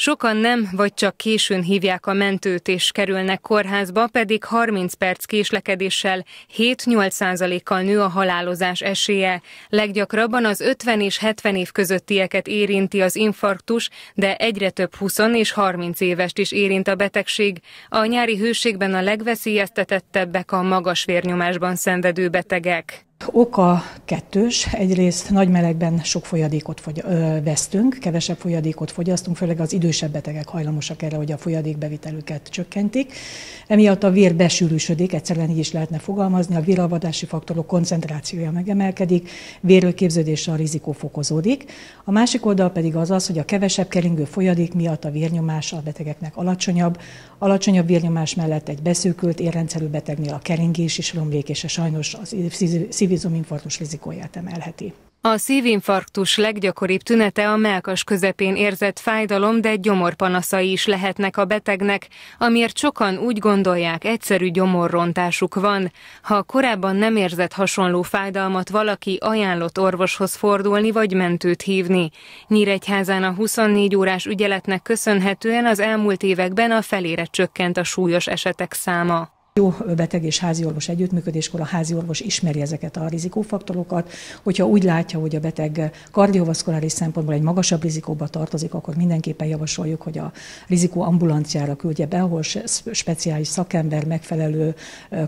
Sokan nem, vagy csak későn hívják a mentőt és kerülnek kórházba, pedig 30 perc késlekedéssel 7-8%-kal nő a halálozás esélye. Leggyakrabban az 50 és 70 év közöttieket érinti az infarktus, de egyre több 20 és 30 évest is érint a betegség. A nyári hőségben a legveszélyeztetettebbek a magas vérnyomásban szenvedő betegek. Oka kettős, egyrészt nagy melegben sok folyadékot fogy, ö, vesztünk, kevesebb folyadékot fogyasztunk, főleg az idősebb betegek hajlamosak erre, hogy a folyadékbevitelüket csökkentik. Emiatt a vér besűrűsödik, egyszerűen így is lehetne fogalmazni, a véralvadási faktorok koncentrációja megemelkedik, vérőképződése a rizikó fokozódik. A másik oldal pedig az az, hogy a kevesebb keringő folyadék miatt a vérnyomás a betegeknek alacsonyabb, alacsonyabb vérnyomás mellett egy beszűkült érrendszerű betegnél a keringés is romlik, és a sajnos az szív szívizominfarktus rizikóját emelheti. A szívinfarktus leggyakoribb tünete a melkas közepén érzett fájdalom, de gyomorpanaszai is lehetnek a betegnek, amiért sokan úgy gondolják, egyszerű gyomorrontásuk van. Ha korábban nem érzett hasonló fájdalmat valaki, ajánlott orvoshoz fordulni vagy mentőt hívni. Nyíregyházán a 24 órás ügyeletnek köszönhetően az elmúlt években a felére csökkent a súlyos esetek száma. Jó beteg és háziorvos együttműködéskor a háziorvos ismeri ezeket a rizikófaktorokat. Hogyha úgy látja, hogy a beteg kardiovaszkuláris szempontból egy magasabb rizikóba tartozik, akkor mindenképpen javasoljuk, hogy a rizikó ambulanciára küldje be, ahol speciális szakember megfelelő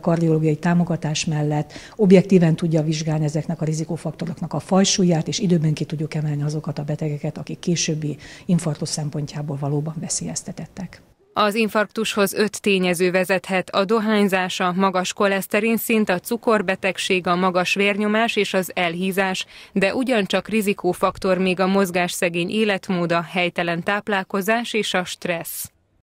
kardiológiai támogatás mellett objektíven tudja vizsgálni ezeknek a rizikófaktoroknak a fajsúlyát, és időben ki tudjuk emelni azokat a betegeket, akik későbbi infarktus szempontjából valóban veszélyeztetettek. Az infarktushoz öt tényező vezethet, a dohányzás, a magas koleszterin szint, a cukorbetegség, a magas vérnyomás és az elhízás, de ugyancsak rizikófaktor még a mozgásszegény életmód, a helytelen táplálkozás és a stressz.